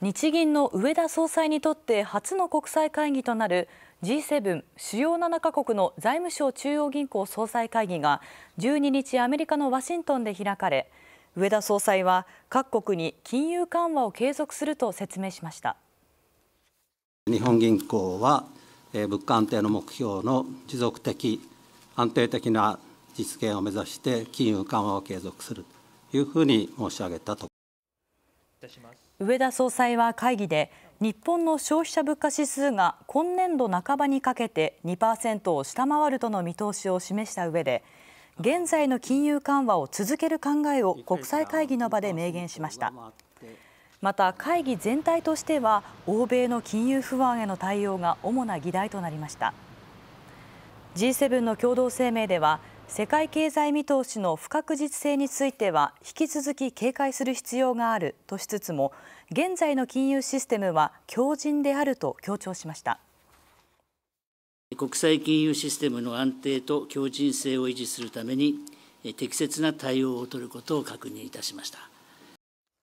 日銀の植田総裁にとって初の国際会議となる G7 主要7カ国の財務省中央銀行総裁会議が12日アメリカのワシントンで開かれ植田総裁は各国に金融緩和を継続すると説明しました日本銀行は物価安定の目標の持続的安定的な実現を目指して金融緩和を継続するというふうに申し上げたと。上田総裁は会議で日本の消費者物価指数が今年度半ばにかけて2%を下回るとの見通しを示した上で現在の金融緩和を続ける考えを国際会議の場で明言しましたまた会議全体としては欧米の金融不安への対応が主な議題となりました G7 の共同声明では世界経済見通しの不確実性については引き続き警戒する必要があるとしつつも現在の金融システムは強靭であると強調しました国際金融システムの安定と強靭性を維持するために適切な対応を取ることを確認いたしました。